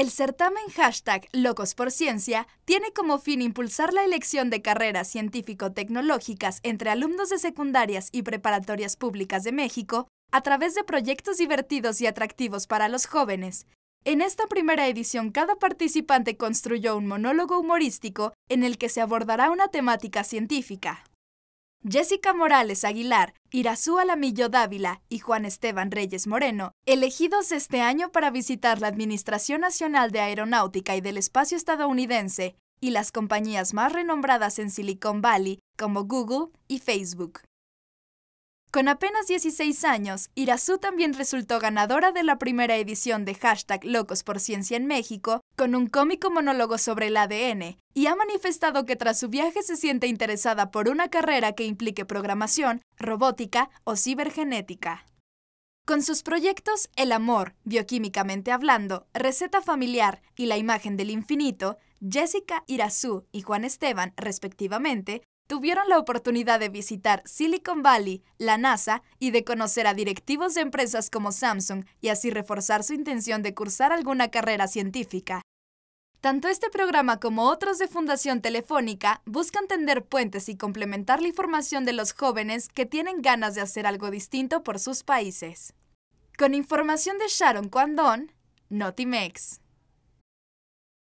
El certamen hashtag Locos por Ciencia tiene como fin impulsar la elección de carreras científico-tecnológicas entre alumnos de secundarias y preparatorias públicas de México a través de proyectos divertidos y atractivos para los jóvenes. En esta primera edición cada participante construyó un monólogo humorístico en el que se abordará una temática científica. Jessica Morales Aguilar, Irazú Alamillo Dávila y Juan Esteban Reyes Moreno, elegidos este año para visitar la Administración Nacional de Aeronáutica y del Espacio Estadounidense y las compañías más renombradas en Silicon Valley como Google y Facebook. Con apenas 16 años, Irazú también resultó ganadora de la primera edición de hashtag Locos por Ciencia en México, con un cómico monólogo sobre el ADN, y ha manifestado que tras su viaje se siente interesada por una carrera que implique programación, robótica o cibergenética. Con sus proyectos El amor, bioquímicamente hablando, Receta familiar y La imagen del infinito, Jessica Irazú y Juan Esteban, respectivamente, tuvieron la oportunidad de visitar Silicon Valley, la NASA y de conocer a directivos de empresas como Samsung y así reforzar su intención de cursar alguna carrera científica. Tanto este programa como otros de Fundación Telefónica buscan tender puentes y complementar la información de los jóvenes que tienen ganas de hacer algo distinto por sus países. Con información de Sharon Cuandón, Notimex.